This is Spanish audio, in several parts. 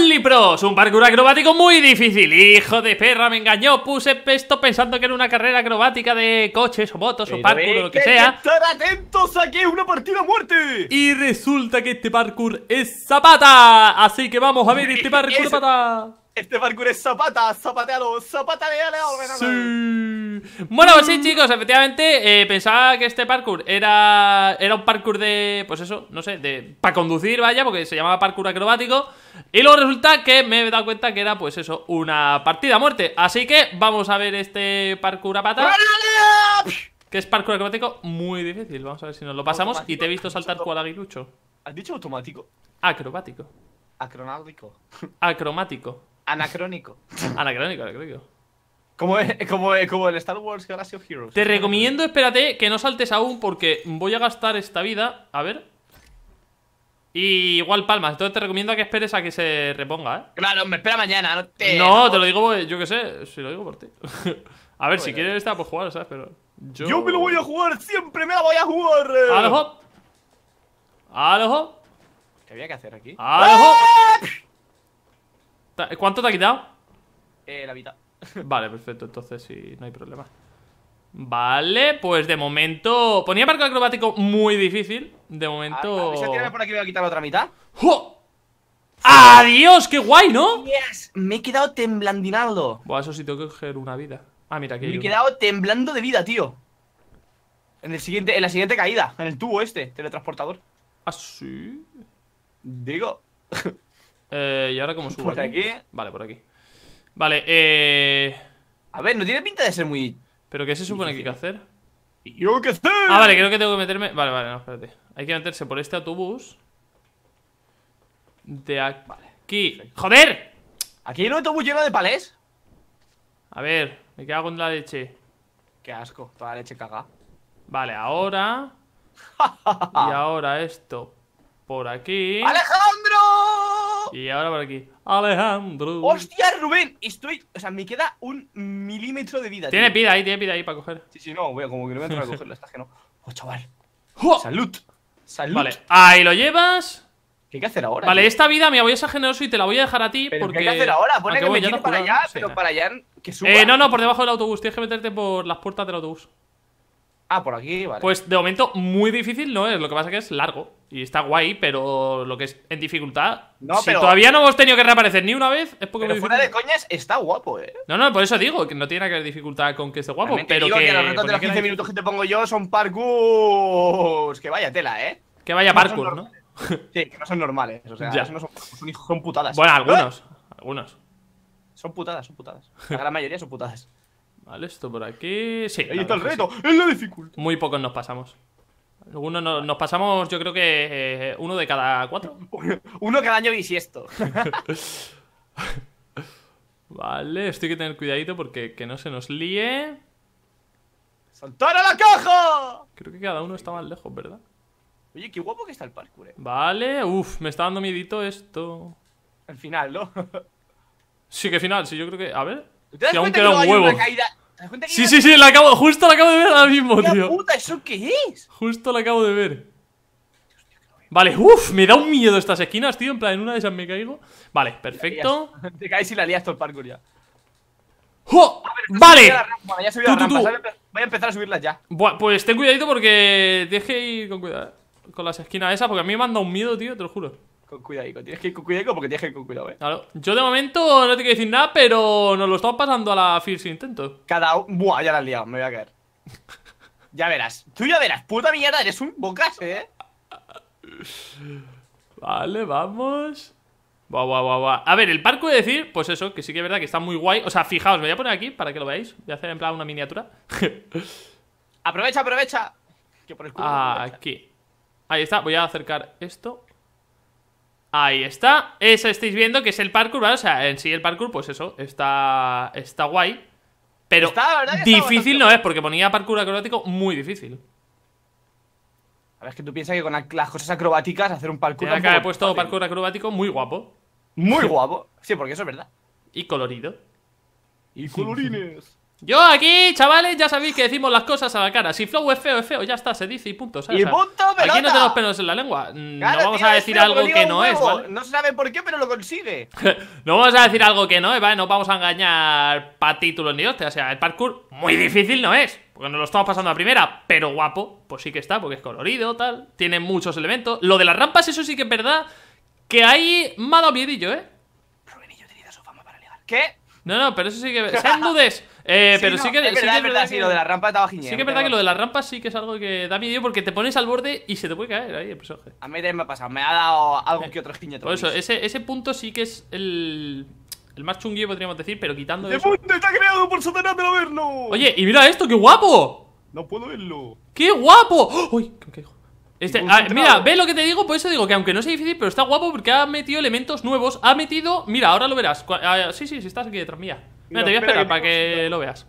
Only un parkour acrobático muy difícil. Hijo de perra, me engañó. Puse esto pensando que era una carrera acrobática de coches o motos o parkour o lo que, sea. Estar atentos a es una partida a muerte. Y resulta que este parkour es zapata. Así que vamos a ver este parkour zapata. Este parkour es zapata, zapatealo, de Sí. Bueno, pues sí, chicos, efectivamente eh, pensaba que este parkour era era un parkour de, pues eso, no sé, de para conducir, vaya, porque se llamaba parkour acrobático. Y luego resulta que me he dado cuenta que era, pues eso, una partida a muerte. Así que vamos a ver este parkour a pata. que es parkour acrobático muy difícil. Vamos a ver si nos lo pasamos. Y te he visto saltar cual aguilucho. ¿Has dicho automático? Acrobático. Acronáutico. Acromático. Anacrónico. anacrónico, anacrónico. Como, como, como el Star Wars Galaxy of Heroes. Te recomiendo, espérate, que no saltes aún porque voy a gastar esta vida. A ver. Y igual palmas, entonces te recomiendo que esperes a que se reponga, ¿eh? Claro, me espera mañana, no te... No, te lo digo, yo qué sé, si lo digo por ti. a ver, si quieres esta, pues jugar, ¿sabes? Pero yo... me lo voy a jugar! ¡Siempre me la voy a jugar! ¡Alojo! ¡Alojo! ¿Qué había que hacer aquí? ¡Alojo! ¡Ah! ¿Cuánto te ha quitado? Eh, la mitad. Vale, perfecto, entonces sí, no hay problema. Vale, pues de momento. Ponía barco acrobático muy difícil. De momento. A, ah, por aquí voy a quitar la otra mitad. ¡Adiós! ¡Qué guay, ¿no? me he quedado temblandinado. Bueno, eso sí tengo que coger una vida. Ah, mira, aquí hay Me he quedado temblando de vida, tío. En, el siguiente, en la siguiente caída, en el tubo este, teletransportador. ¿Ah, sí? Digo. Eh, ¿Y ahora cómo subo? aquí? Vale, por aquí. Vale, eh... A ver, no tiene pinta de ser muy... ¿Pero qué se supone que hay que hacer? ¡Yo qué sé! Ah, vale, creo que tengo que meterme... Vale, vale, no, espérate. Hay que meterse por este autobús. De aquí... ¡Joder! ¿Aquí hay un autobús lleno de palés? A ver, me quedo con la leche. Qué asco, toda la leche caga. Vale, ahora... y ahora esto por aquí. ¡Alejandro! Y ahora por aquí. Alejandro. ¡Hostia, Rubén! Estoy. O sea, me queda un milímetro de vida. Tiene Pida vida ahí, tiene vida ahí para coger. Sí, sí, no, voy a como entra a cogerlo. está que no. Oh, chaval. Salud. Salud. Vale, ahí lo llevas. ¿Qué hay que hacer ahora? Vale, esta vida, mira, voy a ser generoso y te la voy a dejar a ti. porque... ¿Qué hay que hacer ahora? Pone que me tire para allá, pero para allá que suba. Eh, no, no, por debajo del autobús. Tienes que meterte por las puertas del autobús. Ah, por aquí, vale. Pues de momento muy difícil no es, lo que pasa es que es largo. Y está guay, pero lo que es en dificultad. No, si todavía no hemos tenido que reaparecer ni una vez, es porque pero fuera de coñas, está guapo, eh. No, no, por eso digo, que no tiene que ver dificultad con que esté guapo. pero que, que los de los 15 minutos que te pongo yo son parkour. Que vaya tela, eh. Que vaya parkour, ¿no? Sí, que no son normales. O sea, no son, putadas. Bueno, ¿Eh? algunos. Algunos. Son putadas, son putadas. La gran mayoría son putadas. Vale, esto por aquí. Sí. Ahí está el reto. Es la dificultad. Muy pocos nos pasamos. Uno nos pasamos, yo creo que eh, uno de cada cuatro. uno cada año bisiesto. vale, esto hay que tener cuidadito porque que no se nos líe. ¡Saltar a la caja! Creo que cada uno está más lejos, ¿verdad? Oye, qué guapo que está el parkour, eh. Vale, uff, me está dando miedito esto. Al final, ¿no? sí, que final, sí, yo creo que. A ver. Que aún queda un huevo sí, sí, sí, la acabo, justo la acabo de ver ahora mismo, tío. puta, ¿eso qué es? Justo la acabo de ver. Vale, uff, me da un miedo estas esquinas, tío. En plan, en una de esas me caigo. Vale, perfecto. Te caes y la lías todo el parkour ya. ¡Oh! ¡Vale! Voy a empezar a subirlas ya. pues ten cuidadito porque Deje ir con cuidado con las esquinas esas porque a mí me han dado un miedo, tío, te lo juro. Con cuidado, tienes que ir con cuidado porque tienes que con cuidado, ¿eh? Claro. Yo de momento no te quiero decir nada, pero nos lo estamos pasando a la first intento. Cada uno. Buah, ya la has liado, me voy a caer. ya verás. Tú ya verás, puta mierda, eres un bocas, ¿eh? Vale, vamos. Buah, buah, buah, buah. A ver, el parco de decir, pues eso, que sí que es verdad que está muy guay. O sea, fijaos, me voy a poner aquí para que lo veáis. Voy a hacer en plan una miniatura. aprovecha, aprovecha. Ah, aquí. Ahí está, voy a acercar esto Ahí está. Eso estáis viendo que es el parkour, O sea, en sí el parkour, pues eso, está, está guay. Pero difícil no es, porque ponía parkour acrobático muy difícil. A ver, es que tú piensas que con las cosas acrobáticas hacer un parkour... Acá he puesto parkour acrobático muy guapo. Muy guapo. Sí, porque eso es verdad. Y colorido. Y colorines. Yo aquí, chavales, ya sabéis que decimos las cosas a la cara. Si Flow es feo, es feo, ya está, se dice y punto. ¿sabes? Y punto, pero. Aquí no tenemos pelos en la lengua. Mm, no vamos a decir algo que no es, ¿vale? No se sabe por qué, pero lo consigue. no vamos a decir algo que no es, ¿vale? No vamos a engañar para títulos ni hostias. O sea, el parkour muy difícil no es. Porque nos lo estamos pasando a primera, pero guapo, pues sí que está, porque es colorido, tal. Tiene muchos elementos. Lo de las rampas, eso sí que es verdad. Que hay me ha ¿eh? fama para ¿Qué? No, no, pero eso sí que. Sean dudes. Eh, pero sí que sí que es verdad, que, lo de la rampa estaba genial. Sí que es verdad que lo de la rampa sí que es algo que da miedo porque te pones al borde y se te puede caer ahí el personaje. A mí también me ha pasado, me ha dado algo eh, que otro esquiñeto. Por eso, ese, ese punto sí que es el, el más chunguí, podríamos decir, pero quitando ¡El mundo está creado por Satanás de Verno! Oye, y mira esto, qué guapo. No puedo verlo. ¡Qué guapo! ¡Oh! ¡Uy! ¿Qué este, ah, mira, ve lo que te digo, por eso digo que aunque no sea difícil, pero está guapo porque ha metido elementos nuevos. Ha metido, mira, ahora lo verás. Ah, sí, sí, sí, estás aquí detrás mía. Mira, te voy a esperar para que lo veas.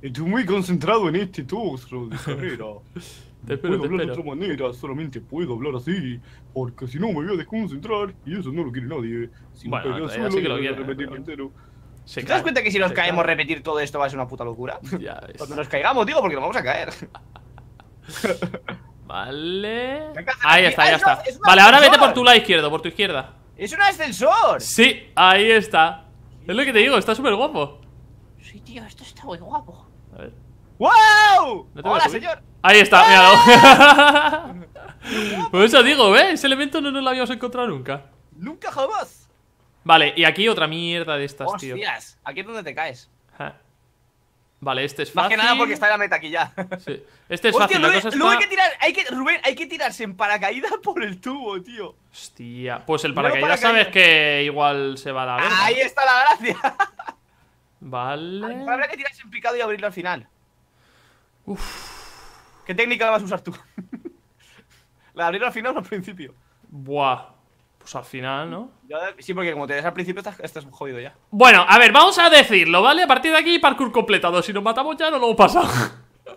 Estoy muy concentrado en este tóxro de carrera. te espero, puedo te hablar de otra manera, solamente puedo hablar así, porque si no me voy a desconcentrar y eso no lo quiere nadie. bueno, eh, así solo, que lo quiere, entero. ¿Te das cuenta que si nos caemos repetir todo esto va a ser una puta locura? Ya Cuando nos caigamos, digo, porque nos vamos a caer. vale. Ahí está, ahí está. Vale, ahora vete por tu lado izquierdo, por tu izquierda. ¡Es un ascensor! Sí, ahí está. Es lo que te digo, está súper guapo. Sí, tío, esto está muy guapo. A ver. ¡Wow! ¡Hola, señor! Ahí está, ha míralo. Por eso digo, ¿eh? Ese elemento no lo habíamos encontrado nunca. ¡Nunca jamás! Vale, y aquí otra mierda de estas, tío. Hostias, aquí es donde te caes. Vale, este es fácil. Más que nada porque está en la meta aquí ya. Sí. Este es fácil. Luego, hay que tirar, Rubén, hay que tirarse en paracaídas por el tubo, tío. Hostia. Pues el paracaídas, sabes que igual se va a la ¿eh? ah, Ahí está la gracia. Vale. Habrá que tirarse en picado y abrirlo al final. Uf. ¿Qué técnica vas a usar tú? ¿La de abrirlo al final o al principio? Buah. Pues al final, ¿no? sí, porque como te ves al principio, estás, jodido ya. Bueno, a ver, vamos a decirlo, ¿vale? A partir de aquí, parkour completado. Si nos matamos ya, no lo hemos pasado.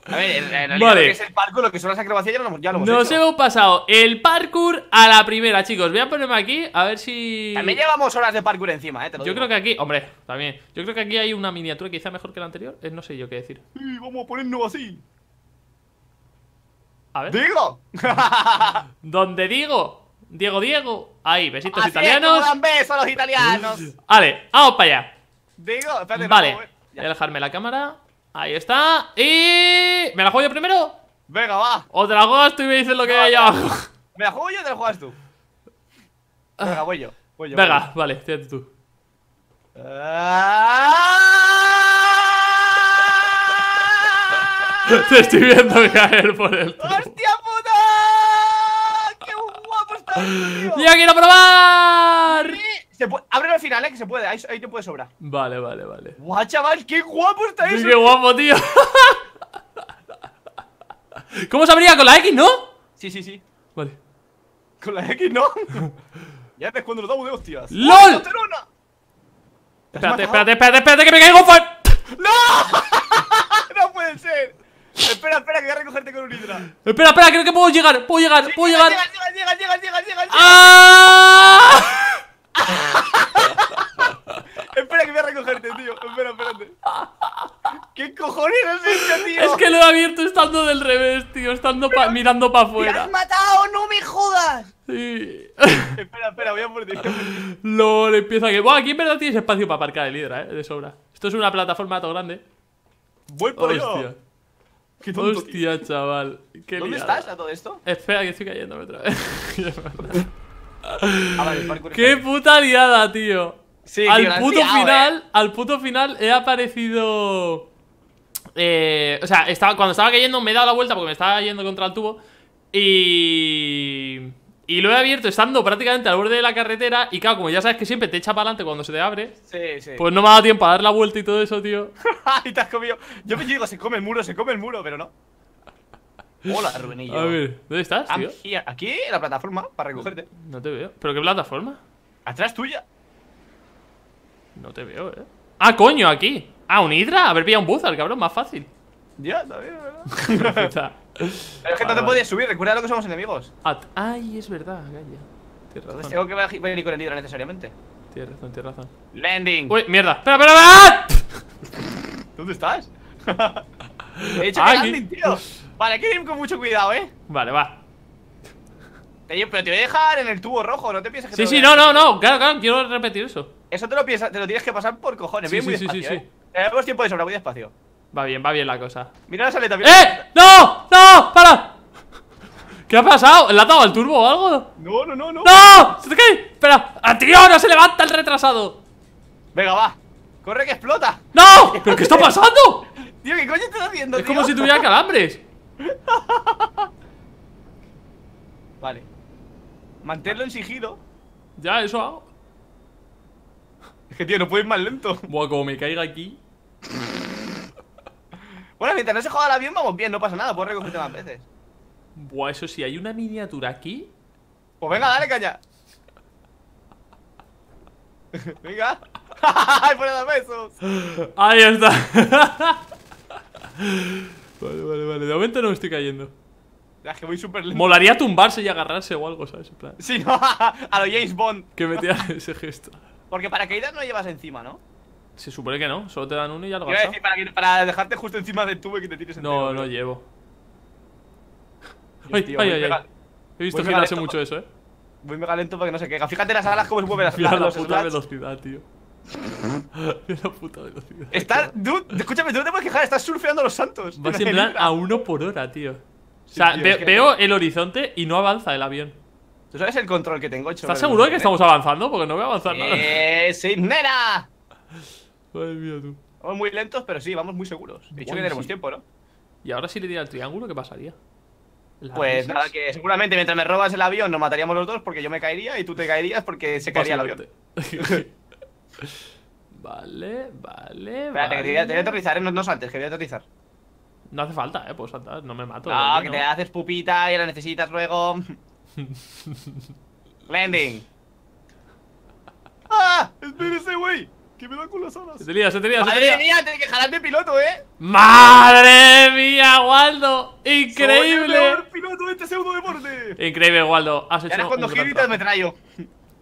A ver, en realidad vale. que es el parkour, lo que son las acrobacias, ya lo, ya hemos Nos hemos pasado el parkour a la primera, chicos. Voy a ponerme aquí, a ver si... También llevamos horas de parkour encima, ¿eh? yo creo que aquí... Hombre, también. Yo creo que aquí hay una miniatura quizá mejor que la anterior. Es no sé yo qué decir. vamos a ponernos así. A ver. ¡Digo! ¿Dónde digo? Diego Diego. Ahí, besitos Así italianos. Es, beso a los italianos. Vale, vamos para allá. Diego, espérate, vale, voy a dejarme la cámara. Ahí está. Y. ¿Me la juego yo primero? Venga, va. O te la juegas tú y me dices lo que hay abajo. ¿Me la juego yo o te la juegas tú? Venga, voy yo. Voy yo Venga, vale, tírate tú. Ah. Te estoy viendo caer por el ¡Hostia ya quiero probar! abre al final, eh, que se puede. Ahí, te puede sobrar. Vale, vale, vale. Guau, chaval, qué guapo está eso. Qué guapo, tío. ¿Cómo se abría? ¿Con la X, no? Sí, sí, sí. Vale. ¿Con la X, no? ya ves cuando lo damos de hostias. ¡LOL! Espérate, espérate, espérate, espérate, que me caigo, por... Espera, espera, que voy a recogerte con un hidra. Espera, espera, creo que puedo llegar, puedo llegar, puedo llegar. Llega, ah. espera, que voy a recogerte, tío. Espera, espérate. ¿Qué cojones es esto, tío? Es que lo he abierto estando del revés, tío. Estando mirando para afuera. ¡Me has matado! ¡No me jodas! Sí. espera, espera, voy a por ti. LOL, empieza que. Buah, aquí en verdad tienes espacio para aparcar el hidra, eh, de sobra. Esto es una plataforma todo grande. Voy por Hostia. Qué Hostia, chaval. ¿Dónde estás a todo esto? Espera, que estoy cayéndome otra vez. Ah, Qué puta liada, tío. al puto final, eh. al puto final he aparecido. Eh, o sea, estaba, cuando estaba cayendo me he dado la vuelta porque me estaba yendo contra el tubo. Y. Y lo he abierto estando prácticamente al borde de la carretera. Y claro, como ya sabes que siempre te echa para adelante cuando se te abre. Pues no me ha dado tiempo a dar la vuelta y todo eso, tío. y te has comido. Yo me digo, se come el muro, se come el muro, pero no. Hola, Rubenillo. A ver, ¿dónde estás, ah, tío? Aquí, aquí en la plataforma, para recogerte. No te veo. ¿Pero qué plataforma? Atrás tuya. No te veo, eh. Ah, coño, aquí. Ah, un Hydra. ver, pillado un Buzzard, cabrón, más fácil. Ya, bien, ¿verdad? Pero es que no te podías subir, recuerda lo que somos enemigos. Ay, es verdad, Tienes razón tengo que venir con el hidro necesariamente. Tienes razón, tienes razón. Landing. Uy, mierda. Espera, espera, espera. ¿Dónde estás? He dicho que landing, tío. Vale, hay que ir con mucho cuidado, eh. Vale, va. Pero te voy a dejar en el tubo rojo, no te pienses que Sí, sí, no, no, no, claro, claro, quiero repetir eso. Eso te lo te lo tienes que pasar por cojones, sí, sí, sí, sí, ¿eh? Tenemos tiempo de sobra, muy despacio. Va bien, va bien la cosa. Mira la saleta, ¡Eh! ¡No! ¡No! ¡Para! ¿Qué ha pasado? ¿Le ha dado al turbo o algo? No, no, no, no. ¡No! Espera. ¡Ah, tío! ¡No se levanta el retrasado! Venga, va. ¡Corre que explota! ¡No! ¿Pero qué está pasando? Tío, ¿qué coño estás haciendo, Es como si tuviera calambres. vale. Manténlo en Ya, eso hago. Es que, tío, no puedes ir más lento. Buah, como me caiga aquí. Bueno, mientras no se joda el avión, vamos bien, no pasa nada, puedes recogerte más veces. Buah, eso sí, hay una miniatura aquí. Pues venga, dale, caña. venga. ¡Ay, fuera los besos! Ahí está. vale, vale, vale. De momento no me estoy cayendo. Ya, que voy súper lento. Molaría tumbarse y agarrarse o algo, ¿sabes? Sí, no, a lo James Bond. Que metía ese gesto. Porque para caídas no llevas encima, ¿no? Se supone que no, solo te dan uno y ya lo gastas. Para, para, dejarte justo encima del tubo y que te tires el entero, no no llevo. ay, ay, ay, He visto que hace mucho eso, eh. Voy mega lento para que no se queja. Fíjate las alas como se mueven las la puta velocidad, tío. la puta velocidad. escúchame, tú no te puedes quejar, estás surfeando los santos. va en plan a uno por hora, tío. O sea, veo el horizonte y no avanza el avión. ¿Tú sabes el control que tengo hecho? ¿Estás seguro de que ¿Eh? estamos avanzando? Porque no voy a avanzar nada. ¡Eh, sí, nena! Madre mía, Vamos muy lentos, pero sí, vamos muy seguros. De dicho que tenemos tiempo, ¿no? Y ahora si le diera el triángulo, ¿qué pasaría? Pues nada, que seguramente mientras me robas el avión nos mataríamos los dos porque yo me caería y tú te caerías porque se caería el avión. vale, vale, vale. te, voy a, aterrizar, ¿eh? no, saltes, que voy a aterrizar. No hace falta, eh, pues saltar, no me mato. No, que te haces pupita y la necesitas luego. Landing. ¡Ah! ese güey! que me dan con las alas. Se te lía, se te lía, se te lía. mía, que jalar de piloto, eh. Madre mía, Waldo. Increíble. Soy el peor piloto de este segundo deporte. Increíble, Waldo. Has hecho. es cuando giro me traigo.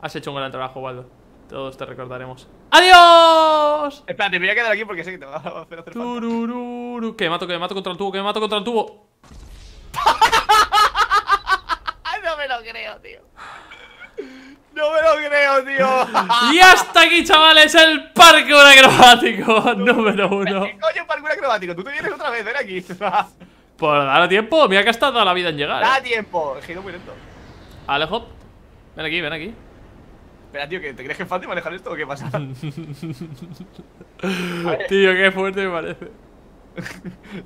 Has hecho un gran trabajo, Waldo. Todos te recordaremos. ¡Adiós! Espérate, me voy a quedar aquí porque sé que te va a hacer falta. Que me mato, que me mato contra el tubo, que me mato contra el tubo. no me lo creo, tío. No me lo creo, tío. Y hasta aquí, chavales, el parkour acrobático número uno. ¿Qué coño parkour acrobático? Tú te vienes otra vez, ven aquí. Por pues dar tiempo, mira que has toda la vida en llegar. Da eh. tiempo, he giro muy lento. Alejo, ven aquí, ven aquí. Espera, tío, ¿te crees que es fácil manejar esto o qué pasa? tío, qué fuerte me parece.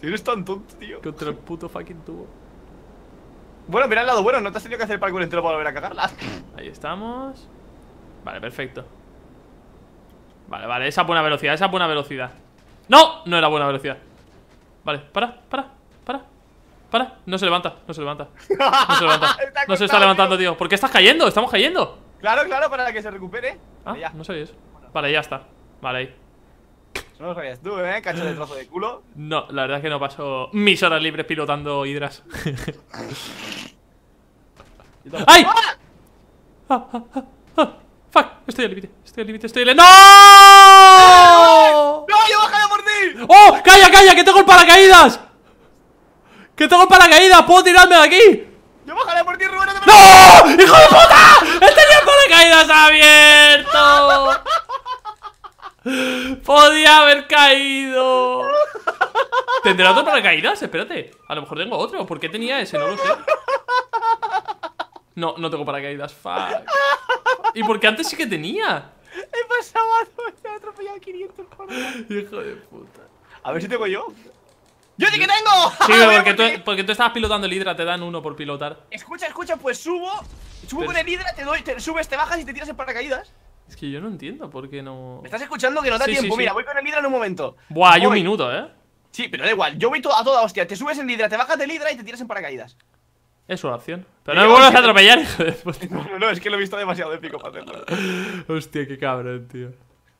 Eres tan tonto, tío. Contra el puto fucking tubo. Bueno, mira el lado bueno, no te has tenido que hacer el parkour entero para volver a cagarla. Ahí estamos. Vale, perfecto. Vale, vale, esa buena velocidad, esa buena velocidad. ¡No! No era buena velocidad. Vale, para, para, para, para. No se levanta, no se levanta. No se levanta. no se está levantando, tío. ¿Por qué estás cayendo? Estamos cayendo. Claro, claro, para que se recupere. Ah, ya. no sabía eso. Vale, ya está. Vale, ahí. No lo sabías tú, ¿eh? Cacho de trozo de culo. No, la verdad es que no paso mis horas libres pilotando hidras. ¡Ay! ¡Ah! Ah, ah, ¡Ah! ¡Ah, fuck Estoy al límite, estoy al límite, estoy al límite. ¡No! ¡No, yo bajaré por ti! ¡Oh! ¡Calla, calla! ¡Que tengo el paracaídas! ¡Que tengo el paracaídas! ¡Puedo tirarme de aquí! ¡Yo bajaré por ti, Rubén! ¡No! ¡Hijo de Podía haber caído. ¿Tendré otro paracaídas? Espérate. A lo mejor tengo otro. ¿Por qué tenía ese? No lo sé. No, no tengo paracaídas. Fuck. ¿Y por qué antes sí que tenía? He pasado a he atropellado 500 Hijo de puta. A ver si tengo yo. ¡Yo sí que tengo! Sí, pero porque, tú, porque tú estabas pilotando el Hydra, te dan uno por pilotar. Escucha, escucha, pues subo. Subo con el Hydra, te doy, te subes, te bajas y te tiras en paracaídas. Es que yo no entiendo por qué no. ¿Me estás escuchando que no da tiempo? Mira, voy con el hidra en un momento. Buah, hay un minuto, ¿eh? Sí, pero da igual. Yo voy a toda hostia. Te subes en hidra, te bajas del hidra y te tiras en paracaídas. Es una opción. Pero no me vuelvas a atropellar, hijo de puta. No, no, es que lo he visto demasiado épico para hacerlo. Hostia, qué cabrón, tío.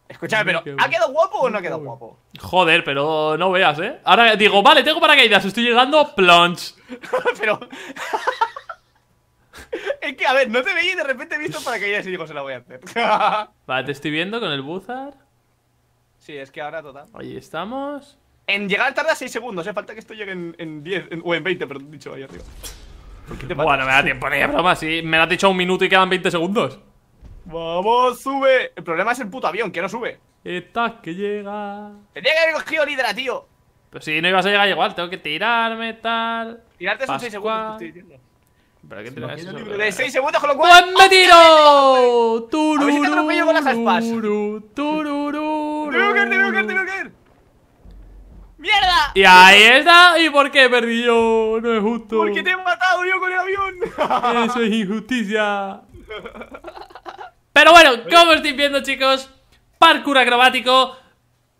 Escúchame, pero ¿ha quedado guapo o no ha quedado guapo? Joder, pero no veas, ¿eh? Ahora digo, vale, tengo paracaídas, estoy llegando, plunge. pero... Es que, a ver, no te veía y de repente he visto para que ya y digo, se la voy a hacer. vale, te estoy viendo con el Buzar. Sí, es que ahora total. Ahí estamos. En llegar tarda 6 segundos, eh, Falta que esto llegue en, 10, o en 20, perdón, dicho ahí arriba. bueno, me da tiempo de broma, sí. Me lo has dicho un minuto y quedan 20 segundos. Vamos, sube. El problema es el puto avión, que no sube. Estás que llega. Tenía que haber cogido líder, tío. Pues si no ibas a llegar igual, tengo que tirarme, tal. Tirarte son 6 segundos, ¿Para qué te De 6 segundos, con lo cual. ¡Buen metido! ¡Tururu! A ver si te atropello con las aspas. ¡Tururu! ¡Tururu! ¡Te veo caer, te veo caer, te veo caer! ¡Mierda! Y ahí está. ¿Y por qué perdí yo? No es justo. Porque te he matado yo con el avión. Eso es injusticia. Pero bueno, como estoy viendo, chicos, parkour acrobático.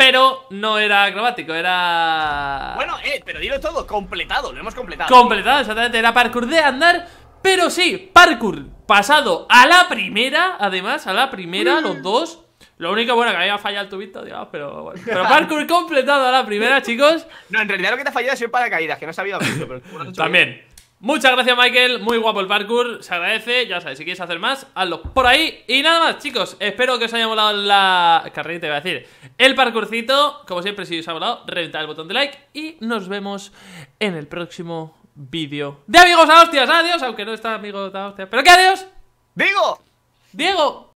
Pero no era acrobático, era. Bueno, eh, pero dilo todo, completado, lo hemos completado. Completado, exactamente, era parkour de andar. Pero sí, parkour pasado a la primera, además, a la primera, los mm. dos. Lo único bueno que había fallado el tubito, digamos, pero bueno. Pero parkour completado a la primera, chicos. No, en realidad lo que te ha fallado es para paracaídas, que no sabía visto, pero. También. Muchas gracias, Michael. Muy guapo el parkour. Se agradece. Ya sabes, si quieres hacer más, hazlo por ahí. Y nada más, chicos. Espero que os haya molado la te iba a decir. El parkourcito. Como siempre, si os ha molado, reventad el botón de like. Y nos vemos en el próximo vídeo de Amigos a Hostias. Adiós, aunque no está amigo a Hostias. Pero que adiós. Digo. Diego.